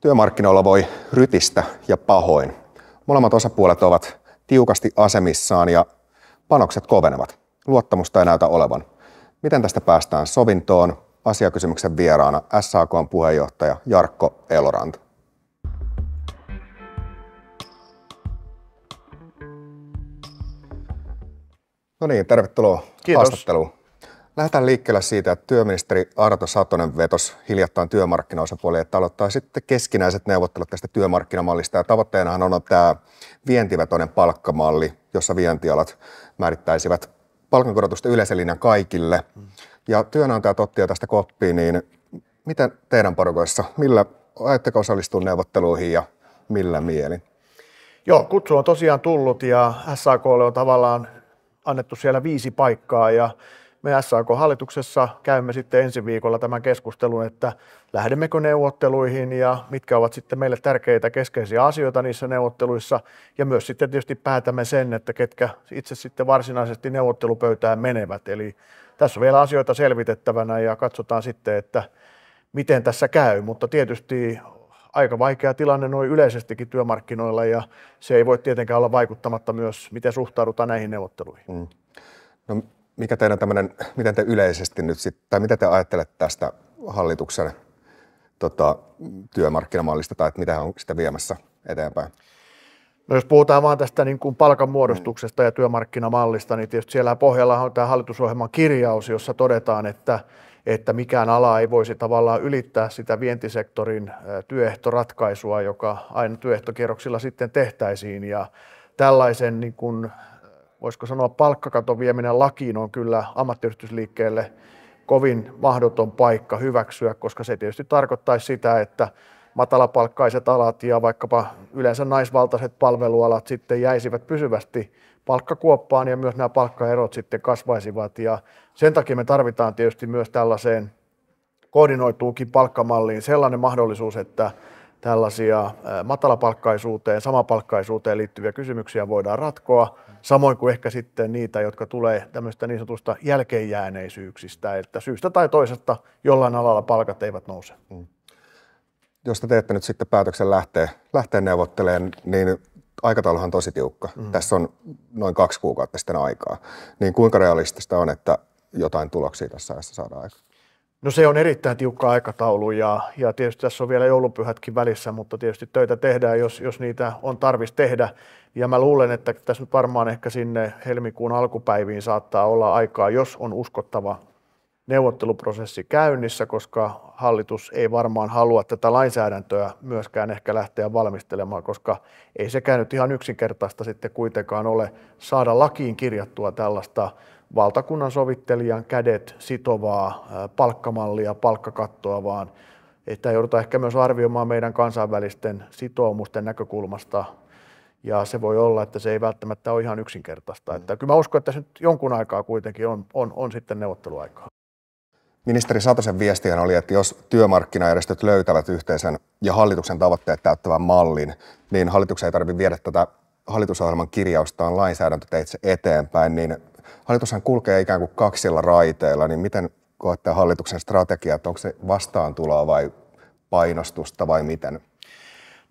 Työmarkkinoilla voi rytistä ja pahoin. Molemmat osapuolet ovat tiukasti asemissaan ja panokset kovenevat. Luottamusta ei näytä olevan. Miten tästä päästään sovintoon? Asiakysymyksen vieraana on puheenjohtaja Jarkko Eloranta. No niin, tervetuloa Kiitos. haastatteluun. Lähdetään liikkeelle siitä, että työministeri Arto Satonen vetosi hiljattain työmarkkinaosapuolille, että aloittaa sitten keskinäiset neuvottelut tästä työmarkkinamallista. Ja tavoitteenahan on tämä vientivetoinen palkkamalli, jossa vientialat määrittäisivät palkankorotusta yleisen linjan kaikille. Ja työnantajat otti jo tästä koppiin, niin miten teidän porukoissa, millä ajatteko osallistua neuvotteluihin ja millä mielin? Joo, kutsu on tosiaan tullut ja SAKlle on tavallaan annettu siellä viisi paikkaa ja me SAK-hallituksessa käymme sitten ensi viikolla tämän keskustelun, että lähdemmekö neuvotteluihin ja mitkä ovat sitten meille tärkeitä keskeisiä asioita niissä neuvotteluissa. Ja myös sitten tietysti päätämme sen, että ketkä itse sitten varsinaisesti neuvottelupöytään menevät. Eli tässä on vielä asioita selvitettävänä ja katsotaan sitten, että miten tässä käy. Mutta tietysti aika vaikea tilanne noin yleisestikin työmarkkinoilla ja se ei voi tietenkään olla vaikuttamatta myös, miten suhtaudutaan näihin neuvotteluihin. Mm. No, mikä teidän tämmöinen, miten te yleisesti nyt sitten, tai mitä te ajattelette tästä hallituksen tota, työmarkkinamallista, tai mitä on sitä viemässä eteenpäin? No jos puhutaan vaan tästä niin kuin palkanmuodostuksesta ja työmarkkinamallista, niin tietysti siellä pohjalla on tämä hallitusohjelman kirjaus, jossa todetaan, että, että mikään ala ei voisi tavallaan ylittää sitä vientisektorin työehtoratkaisua, joka aina työehtokierroksilla sitten tehtäisiin. Ja tällaisen niin kuin voisiko sanoa palkkakaton vieminen lakiin on kyllä ammattiyhdistysliikkeelle kovin mahdoton paikka hyväksyä, koska se tietysti tarkoittaisi sitä, että matalapalkkaiset alat ja vaikkapa yleensä naisvaltaiset palvelualat sitten jäisivät pysyvästi palkkakuoppaan ja myös nämä palkkaerot sitten kasvaisivat ja sen takia me tarvitaan tietysti myös tällaiseen koordinoituukin palkkamalliin sellainen mahdollisuus, että tällaisia matalapalkkaisuuteen, samapalkkaisuuteen liittyviä kysymyksiä voidaan ratkoa, samoin kuin ehkä sitten niitä, jotka tulee tämmöistä niin sanotusta jälkeenjääneisyyksistä, että syystä tai toisesta jollain alalla palkat eivät nouse. Mm. Jos te teette nyt sitten päätöksen lähteä, lähteä neuvottelemaan, niin aikatauluhan on tosi tiukka. Mm. Tässä on noin kaksi kuukautta sitten aikaa. Niin kuinka realistista on, että jotain tuloksia tässä ajassa saadaan aikaan? No se on erittäin tiukka aikataulu ja, ja tietysti tässä on vielä joulupyhätkin välissä, mutta tietysti töitä tehdään, jos, jos niitä on tarvis tehdä. Ja mä luulen, että tässä nyt varmaan ehkä sinne helmikuun alkupäiviin saattaa olla aikaa, jos on uskottava neuvotteluprosessi käynnissä, koska hallitus ei varmaan halua tätä lainsäädäntöä myöskään ehkä lähteä valmistelemaan, koska ei sekään nyt ihan yksinkertaista sitten kuitenkaan ole saada lakiin kirjattua tällaista valtakunnan sovittelijan kädet sitovaa äh, palkkamallia, palkkakattoa, vaan että joudutaan ehkä myös arvioimaan meidän kansainvälisten sitoumusten näkökulmasta ja se voi olla, että se ei välttämättä ole ihan yksinkertaista. Mm. Että kyllä mä uskon, että tässä nyt jonkun aikaa kuitenkin on, on, on sitten neuvotteluaikaa. Ministeri Satosen viestihän oli, että jos työmarkkinajärjestöt löytävät yhteisen ja hallituksen tavoitteet täyttävän mallin, niin hallituksen ei tarvitse viedä tätä hallitusohjelman kirjaustaan lainsäädäntöteitse eteenpäin, niin Hallitushan kulkee ikään kuin kaksilla raiteilla, niin miten koette hallituksen strategia, että onko se vastaantuloa vai painostusta vai miten?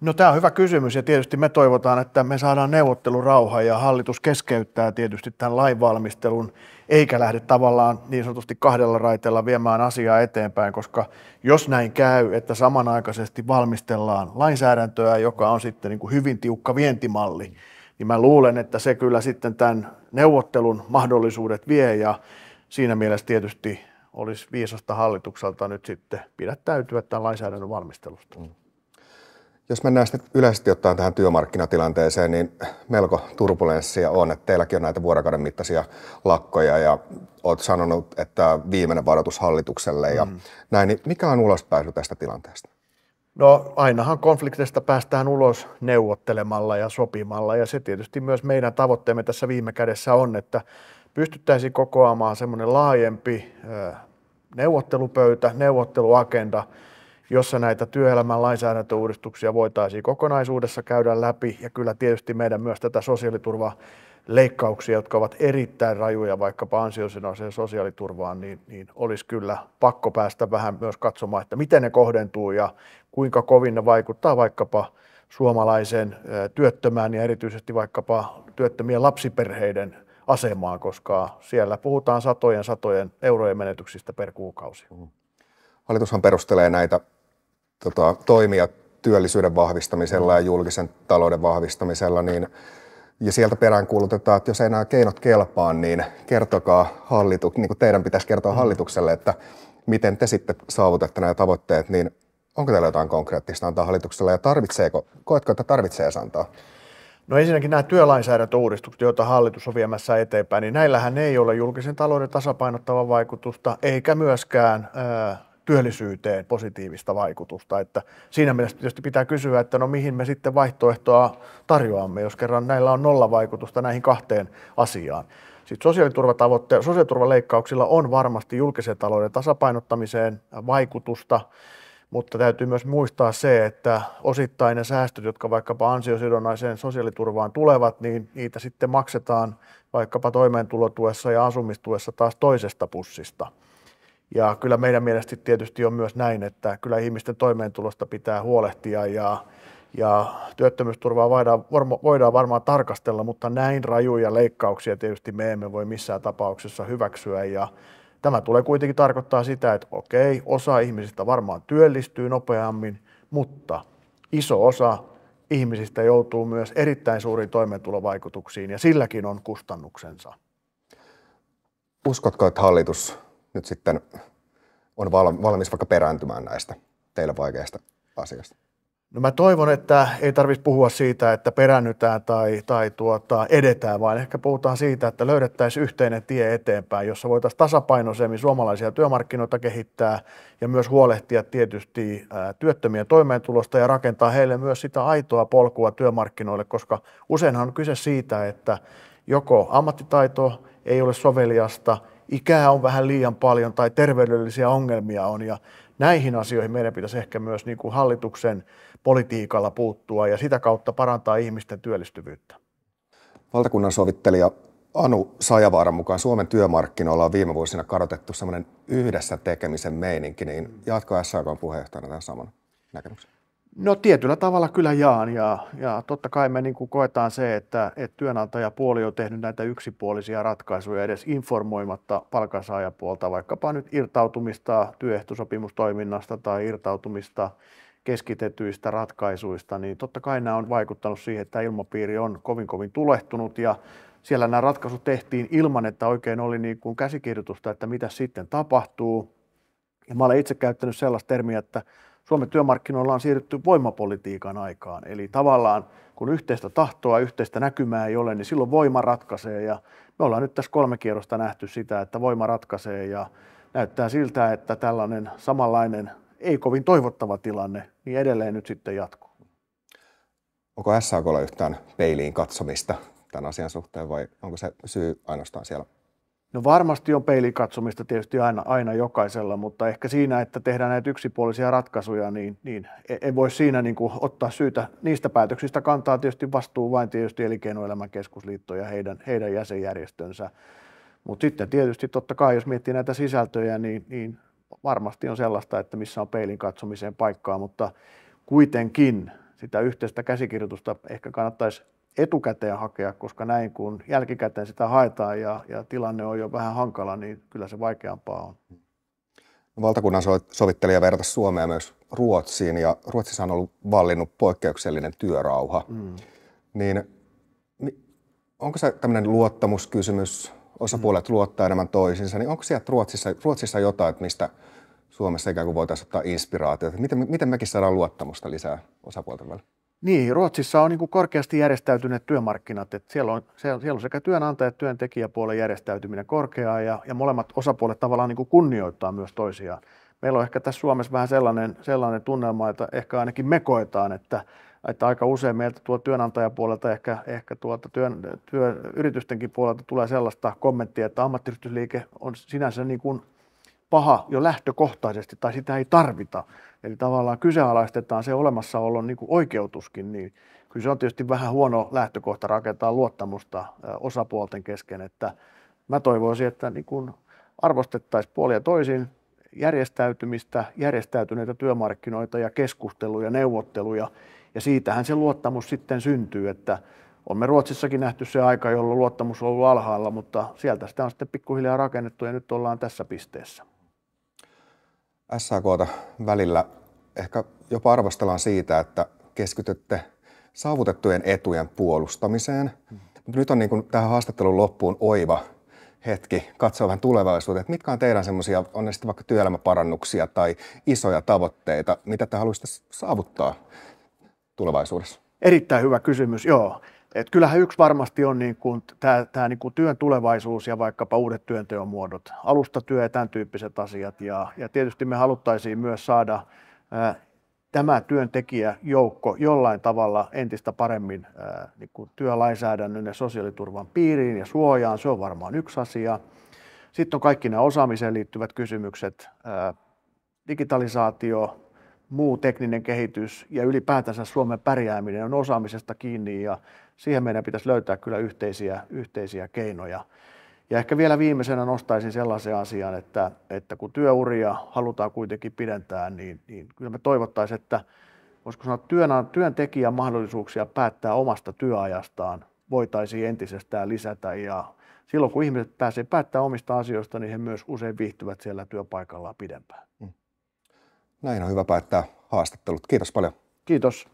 No tämä on hyvä kysymys ja tietysti me toivotaan, että me saadaan neuvottelurauha ja hallitus keskeyttää tietysti tämän lainvalmistelun eikä lähde tavallaan niin sanotusti kahdella raiteella viemään asiaa eteenpäin, koska jos näin käy, että samanaikaisesti valmistellaan lainsäädäntöä, joka on sitten niin kuin hyvin tiukka vientimalli, niin mä luulen, että se kyllä sitten tämän neuvottelun mahdollisuudet vie ja siinä mielessä tietysti olisi viisasta hallitukselta nyt sitten pidättäytyä tämän lainsäädännön valmistelusta. Mm. Jos mennään sitten yleisesti ottaen tähän työmarkkinatilanteeseen, niin melko turbulenssia on, että teilläkin on näitä vuorokauden mittaisia lakkoja ja olet sanonut, että viimeinen varoitus hallitukselle ja mm. näin, niin mikä on ulospääsy tästä tilanteesta? No ainahan konfliktista päästään ulos neuvottelemalla ja sopimalla ja se tietysti myös meidän tavoitteemme tässä viime kädessä on, että pystyttäisiin kokoamaan semmoinen laajempi neuvottelupöytä, neuvotteluagenda, jossa näitä työelämän lainsäädäntöuudistuksia voitaisiin kokonaisuudessa käydä läpi ja kyllä tietysti meidän myös tätä sosiaaliturvaa leikkauksia, jotka ovat erittäin rajuja vaikkapa ansiosidonnaiseen sosiaaliturvaan, niin, niin olisi kyllä pakko päästä vähän myös katsomaan, että miten ne kohdentuu ja kuinka kovin ne vaikuttaa vaikkapa suomalaisen työttömään ja erityisesti vaikkapa työttömien lapsiperheiden asemaan, koska siellä puhutaan satojen satojen eurojen menetyksistä per kuukausi. Hallitushan perustelee näitä tota, toimia työllisyyden vahvistamisella ja julkisen talouden vahvistamisella, niin ja sieltä peräänkuulutetaan, että jos ei nämä keinot kelpaa, niin kertokaa hallituk, niin kuin teidän pitäisi kertoa mm. hallitukselle, että miten te sitten saavutatte nämä tavoitteet, niin onko teillä jotain konkreettista antaa hallitukselle ja tarvitseeko, koetko, että tarvitsee antaa? No ensinnäkin nämä työlainsäädäntöuudistukset, joita hallitus on viemässä eteenpäin, niin näillähän ei ole julkisen talouden tasapainottava vaikutusta, eikä myöskään äh, työllisyyteen positiivista vaikutusta. Että siinä mielessä tietysti pitää kysyä, että no mihin me sitten vaihtoehtoa tarjoamme, jos kerran näillä on nolla vaikutusta näihin kahteen asiaan. Sitten sosiaaliturvatavoitte- sosiaaliturvaleikkauksilla on varmasti julkisen talouden tasapainottamiseen vaikutusta, mutta täytyy myös muistaa se, että osittain ne säästöt, jotka vaikkapa ansiosidonnaiseen sosiaaliturvaan tulevat, niin niitä sitten maksetaan vaikkapa toimeentulotuessa ja asumistuessa taas toisesta pussista – ja kyllä meidän mielestä tietysti on myös näin, että kyllä ihmisten toimeentulosta pitää huolehtia ja, ja työttömyysturvaa voidaan, voidaan varmaan tarkastella, mutta näin rajuja leikkauksia tietysti me emme voi missään tapauksessa hyväksyä. Ja tämä tulee kuitenkin tarkoittaa sitä, että okei, osa ihmisistä varmaan työllistyy nopeammin, mutta iso osa ihmisistä joutuu myös erittäin suuriin toimeentulovaikutuksiin ja silläkin on kustannuksensa. Uskotko, että hallitus nyt sitten on valmis vaikka perääntymään näistä teille vaikeista asioista? No mä toivon, että ei tarvitsisi puhua siitä, että perännytään tai, tai tuota, edetään, vaan ehkä puhutaan siitä, että löydettäisiin yhteinen tie eteenpäin, jossa voitaisiin tasapainoisemmin suomalaisia työmarkkinoita kehittää ja myös huolehtia tietysti työttömien toimeentulosta ja rakentaa heille myös sitä aitoa polkua työmarkkinoille, koska useinhan on kyse siitä, että joko ammattitaito ei ole soveliasta – ikää on vähän liian paljon tai terveydellisiä ongelmia on ja näihin asioihin meidän pitäisi ehkä myös niin kuin hallituksen politiikalla puuttua ja sitä kautta parantaa ihmisten työllistyvyyttä. Valtakunnan sovittelija Anu Sajavaaran mukaan Suomen työmarkkinoilla on viime vuosina kadotettu semmoinen yhdessä tekemisen meininki, niin jatko SAK puheenjohtajana tämän saman näkemyksen. No tietyllä tavalla kyllä jaan ja, ja totta kai me niin kuin koetaan se, että, että työnantajapuoli on tehnyt näitä yksipuolisia ratkaisuja edes informoimatta palkansaajapuolta, vaikkapa nyt irtautumista työehtosopimustoiminnasta tai irtautumista keskitetyistä ratkaisuista, niin totta kai nämä on vaikuttanut siihen, että ilmapiiri on kovin kovin tulehtunut ja siellä nämä ratkaisut tehtiin ilman, että oikein oli niin kuin käsikirjoitusta, että mitä sitten tapahtuu. Ja mä olen itse käyttänyt sellaista termiä, että Suomen työmarkkinoilla on siirrytty voimapolitiikan aikaan. Eli tavallaan kun yhteistä tahtoa, yhteistä näkymää ei ole, niin silloin voima ratkaisee. Ja me ollaan nyt tässä kolme kierrosta nähty sitä, että voima ratkaisee ja näyttää siltä, että tällainen samanlainen ei kovin toivottava tilanne, niin edelleen nyt sitten jatkuu. Onko SAKlla yhtään peiliin katsomista tämän asian suhteen vai onko se syy ainoastaan siellä No varmasti on peilikatsomista tietysti aina, aina jokaisella, mutta ehkä siinä, että tehdään näitä yksipuolisia ratkaisuja, niin, niin e, ei voi siinä niin kuin ottaa syytä. Niistä päätöksistä kantaa tietysti vastuu vain tietysti elinkeinoelämän keskusliitto ja heidän, heidän jäsenjärjestönsä. Mutta sitten tietysti totta kai, jos miettii näitä sisältöjä, niin, niin varmasti on sellaista, että missä on peilin katsomiseen paikkaa, mutta kuitenkin sitä yhteistä käsikirjoitusta ehkä kannattaisi etukäteen hakea, koska näin kun jälkikäteen sitä haetaan ja, ja tilanne on jo vähän hankala, niin kyllä se vaikeampaa on. No, valtakunnan sovittelija vertasi Suomea myös Ruotsiin ja Ruotsissa on ollut vallinnut poikkeuksellinen työrauha. Mm. Niin onko se tämmöinen luottamuskysymys, osapuolet mm. luottaa enemmän toisiinsa, niin onko sieltä Ruotsissa, Ruotsissa jotain, että mistä Suomessa ikään kuin voitaisiin ottaa inspiraatiota? Miten, miten mekin saadaan luottamusta lisää osapuolten välillä? Niin, Ruotsissa on niin kuin korkeasti järjestäytyneet työmarkkinat. Että siellä, on, siellä on sekä työnantaja- että työntekijäpuolen järjestäytyminen korkeaa ja, ja molemmat osapuolet tavallaan niin kuin kunnioittaa myös toisiaan. Meillä on ehkä tässä Suomessa vähän sellainen, sellainen tunnelma, että ehkä ainakin me koetaan, että, että aika usein meiltä tuo työnantajapuolelta ehkä, ehkä tuolta työn, työ, yritystenkin puolelta tulee sellaista kommenttia, että ammattiyhdistysliike on sinänsä niin kuin paha jo lähtökohtaisesti tai sitä ei tarvita. Eli tavallaan kyseenalaistetaan se olemassaolon niin kuin oikeutuskin, niin kyllä se on tietysti vähän huono lähtökohta rakentaa luottamusta osapuolten kesken, että mä toivoisin, että niin kuin arvostettaisiin puolia toisin, järjestäytymistä, järjestäytyneitä työmarkkinoita ja keskusteluja, neuvotteluja. Ja siitähän se luottamus sitten syntyy, että on me Ruotsissakin nähty se aika, jolloin luottamus on ollut alhaalla, mutta sieltä sitä on sitten pikkuhiljaa rakennettu ja nyt ollaan tässä pisteessä. SAKta välillä ehkä jopa arvostellaan siitä, että keskitytte saavutettujen etujen puolustamiseen. Mm. Nyt on niin kuin tähän haastattelun loppuun oiva hetki katsoa vähän tulevaisuuteen, että mitkä on teidän semmoisia, on ne sitten vaikka työelämäparannuksia tai isoja tavoitteita, mitä te haluaisitte saavuttaa tulevaisuudessa? Erittäin hyvä kysymys, joo. Et kyllähän yksi varmasti on niin tämä, niin kuin työn tulevaisuus ja vaikkapa uudet työnteon muodot, alustatyö ja tämän tyyppiset asiat. Ja, ja tietysti me haluttaisiin myös saada ää, tämä työntekijäjoukko jollain tavalla entistä paremmin ää, niin kuin työlainsäädännön ja sosiaaliturvan piiriin ja suojaan. Se on varmaan yksi asia. Sitten on kaikki nämä osaamiseen liittyvät kysymykset, ää, digitalisaatio, muu tekninen kehitys ja ylipäätänsä Suomen pärjääminen on osaamisesta kiinni ja siihen meidän pitäisi löytää kyllä yhteisiä, yhteisiä keinoja. Ja ehkä vielä viimeisenä nostaisin sellaisen asian, että, että kun työuria halutaan kuitenkin pidentää, niin, niin kyllä me toivottaisiin, että voisiko sanoa että työntekijän mahdollisuuksia päättää omasta työajastaan voitaisiin entisestään lisätä ja silloin kun ihmiset pääsee päättämään omista asioista, niin he myös usein viihtyvät siellä työpaikallaan pidempään. Mm. Näin on hyvä päättää haastattelut. Kiitos paljon. Kiitos.